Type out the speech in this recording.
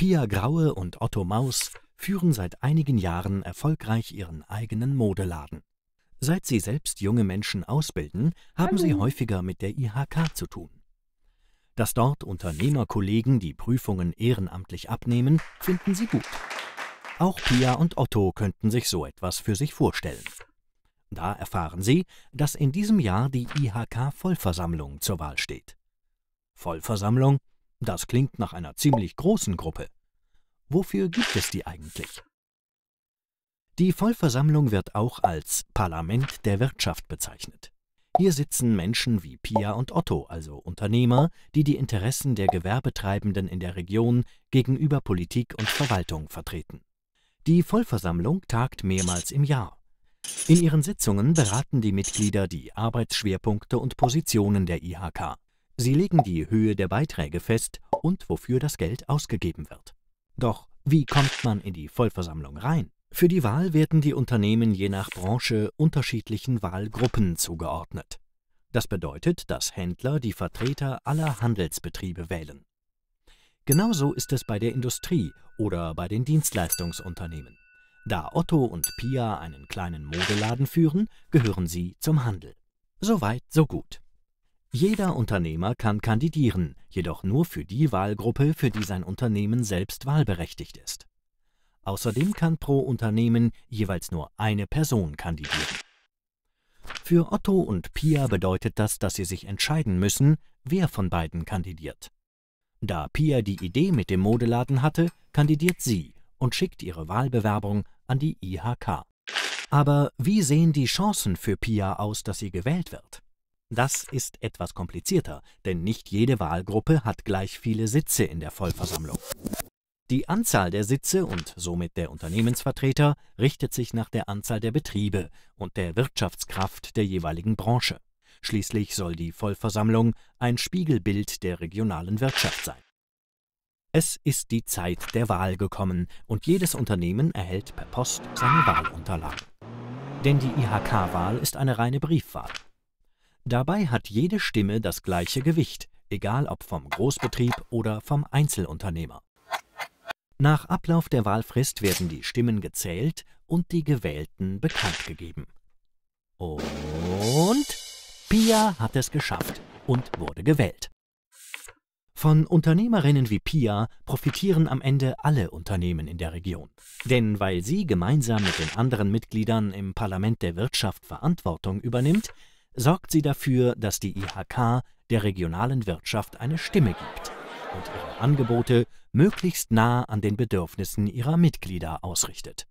Pia Graue und Otto Maus führen seit einigen Jahren erfolgreich ihren eigenen Modeladen. Seit sie selbst junge Menschen ausbilden, haben sie häufiger mit der IHK zu tun. Dass dort Unternehmerkollegen die Prüfungen ehrenamtlich abnehmen, finden sie gut. Auch Pia und Otto könnten sich so etwas für sich vorstellen. Da erfahren sie, dass in diesem Jahr die IHK-Vollversammlung zur Wahl steht. Vollversammlung das klingt nach einer ziemlich großen Gruppe. Wofür gibt es die eigentlich? Die Vollversammlung wird auch als Parlament der Wirtschaft bezeichnet. Hier sitzen Menschen wie Pia und Otto, also Unternehmer, die die Interessen der Gewerbetreibenden in der Region gegenüber Politik und Verwaltung vertreten. Die Vollversammlung tagt mehrmals im Jahr. In ihren Sitzungen beraten die Mitglieder die Arbeitsschwerpunkte und Positionen der IHK, Sie legen die Höhe der Beiträge fest und wofür das Geld ausgegeben wird. Doch wie kommt man in die Vollversammlung rein? Für die Wahl werden die Unternehmen je nach Branche unterschiedlichen Wahlgruppen zugeordnet. Das bedeutet, dass Händler die Vertreter aller Handelsbetriebe wählen. Genauso ist es bei der Industrie oder bei den Dienstleistungsunternehmen. Da Otto und Pia einen kleinen Modeladen führen, gehören sie zum Handel. Soweit, so gut. Jeder Unternehmer kann kandidieren, jedoch nur für die Wahlgruppe, für die sein Unternehmen selbst wahlberechtigt ist. Außerdem kann pro Unternehmen jeweils nur eine Person kandidieren. Für Otto und Pia bedeutet das, dass sie sich entscheiden müssen, wer von beiden kandidiert. Da Pia die Idee mit dem Modeladen hatte, kandidiert sie und schickt ihre Wahlbewerbung an die IHK. Aber wie sehen die Chancen für Pia aus, dass sie gewählt wird? Das ist etwas komplizierter, denn nicht jede Wahlgruppe hat gleich viele Sitze in der Vollversammlung. Die Anzahl der Sitze und somit der Unternehmensvertreter richtet sich nach der Anzahl der Betriebe und der Wirtschaftskraft der jeweiligen Branche. Schließlich soll die Vollversammlung ein Spiegelbild der regionalen Wirtschaft sein. Es ist die Zeit der Wahl gekommen und jedes Unternehmen erhält per Post seine Wahlunterlagen. Denn die IHK-Wahl ist eine reine Briefwahl. Dabei hat jede Stimme das gleiche Gewicht, egal ob vom Großbetrieb oder vom Einzelunternehmer. Nach Ablauf der Wahlfrist werden die Stimmen gezählt und die Gewählten bekannt gegeben. Und Pia hat es geschafft und wurde gewählt. Von Unternehmerinnen wie Pia profitieren am Ende alle Unternehmen in der Region. Denn weil sie gemeinsam mit den anderen Mitgliedern im Parlament der Wirtschaft Verantwortung übernimmt, sorgt sie dafür, dass die IHK der regionalen Wirtschaft eine Stimme gibt und ihre Angebote möglichst nah an den Bedürfnissen ihrer Mitglieder ausrichtet